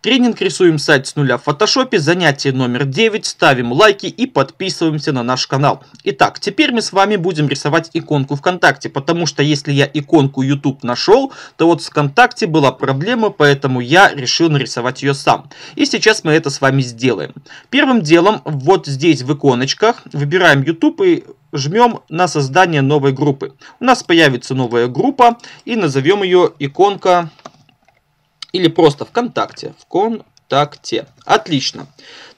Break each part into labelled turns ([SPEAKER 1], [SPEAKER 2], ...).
[SPEAKER 1] Тренинг «Рисуем сайт с нуля в фотошопе», занятие номер 9, ставим лайки и подписываемся на наш канал. Итак, теперь мы с вами будем рисовать иконку ВКонтакте, потому что если я иконку YouTube нашел, то вот с ВКонтакте была проблема, поэтому я решил нарисовать ее сам. И сейчас мы это с вами сделаем. Первым делом вот здесь в иконочках выбираем YouTube и жмем на создание новой группы. У нас появится новая группа и назовем ее иконка или просто ВКонтакте. ВКонтакте. Отлично.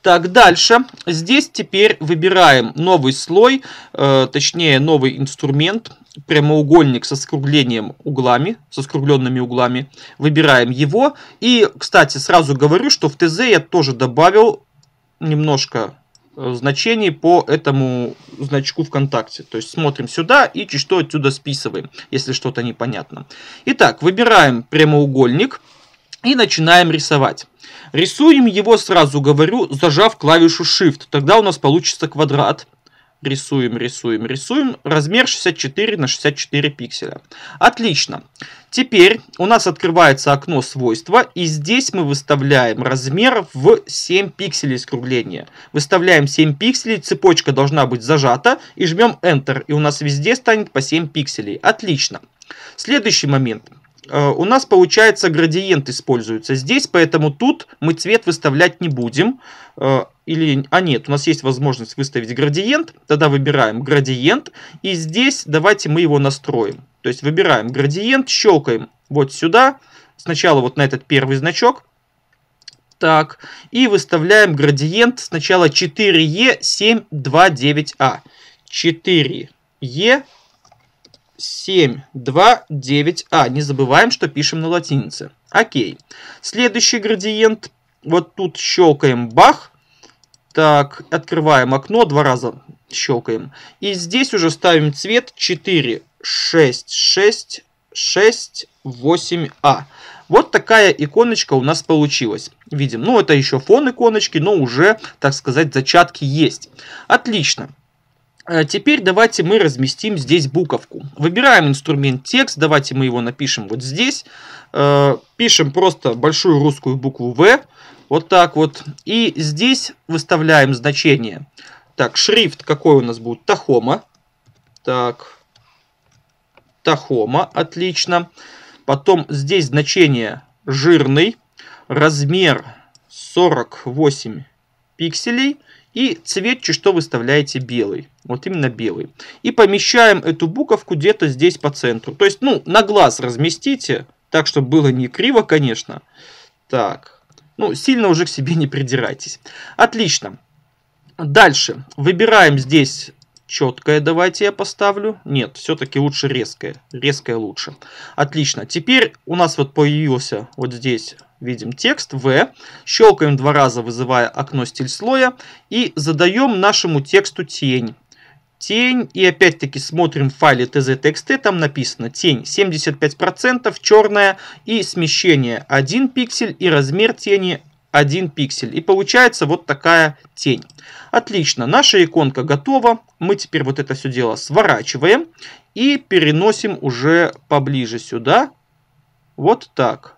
[SPEAKER 1] Так, дальше. Здесь теперь выбираем новый слой, э, точнее новый инструмент, прямоугольник со скруглением углами, со скругленными углами. Выбираем его. И, кстати, сразу говорю, что в ТЗ я тоже добавил немножко э, значений по этому значку ВКонтакте. То есть смотрим сюда и что отсюда списываем, если что-то непонятно. Итак, выбираем прямоугольник. И начинаем рисовать. Рисуем его, сразу говорю, зажав клавишу Shift. Тогда у нас получится квадрат. Рисуем, рисуем, рисуем. Размер 64 на 64 пикселя. Отлично. Теперь у нас открывается окно свойства. И здесь мы выставляем размер в 7 пикселей скругления. Выставляем 7 пикселей. Цепочка должна быть зажата. И жмем Enter. И у нас везде станет по 7 пикселей. Отлично. Следующий момент. Э, у нас получается градиент используется здесь, поэтому тут мы цвет выставлять не будем. Э, или, а нет, у нас есть возможность выставить градиент, тогда выбираем градиент, и здесь давайте мы его настроим. То есть выбираем градиент, щелкаем вот сюда, сначала вот на этот первый значок, так, и выставляем градиент сначала 4E729A. 4E729A. 7, 2, 9, а. Не забываем, что пишем на латинице. Окей. Следующий градиент. Вот тут щелкаем, бах. Так, открываем окно, два раза щелкаем. И здесь уже ставим цвет 4, 6, 6, 6, 8А. Вот такая иконочка у нас получилась. Видим, ну это еще фон иконочки, но уже, так сказать, зачатки есть. Отлично. Э, теперь давайте мы разместим здесь буковку. Выбираем инструмент текст, давайте мы его напишем вот здесь. Э, пишем просто большую русскую букву В, вот так вот. И здесь выставляем значение. Так, шрифт какой у нас будет? Тахома. Так, Тахома, отлично. Потом здесь значение жирный, размер 48 пикселей и цвет, что выставляете белый. Вот именно белый. И помещаем эту буковку где-то здесь по центру. То есть, ну, на глаз разместите, так, чтобы было не криво, конечно. Так, ну, сильно уже к себе не придирайтесь. Отлично. Дальше выбираем здесь Четкое давайте я поставлю. Нет, все-таки лучше резкое. Резкое лучше. Отлично. Теперь у нас вот появился вот здесь, видим текст V. Щелкаем два раза, вызывая окно стиль слоя. И задаем нашему тексту тень тень. И опять-таки смотрим в файле tz.txt, там написано тень 75%, черная и смещение 1 пиксель и размер тени один пиксель. И получается вот такая тень. Отлично, наша иконка готова. Мы теперь вот это все дело сворачиваем и переносим уже поближе сюда. Вот так.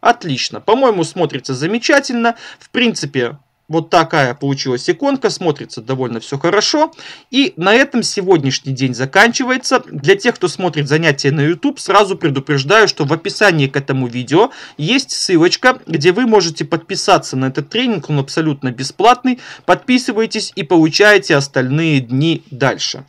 [SPEAKER 1] Отлично, по-моему, смотрится замечательно. В принципе, вот такая получилась иконка, смотрится довольно все хорошо. И на этом сегодняшний день заканчивается. Для тех, кто смотрит занятия на YouTube, сразу предупреждаю, что в описании к этому видео есть ссылочка, где вы можете подписаться на этот тренинг, он абсолютно бесплатный. Подписывайтесь и получаете остальные дни дальше.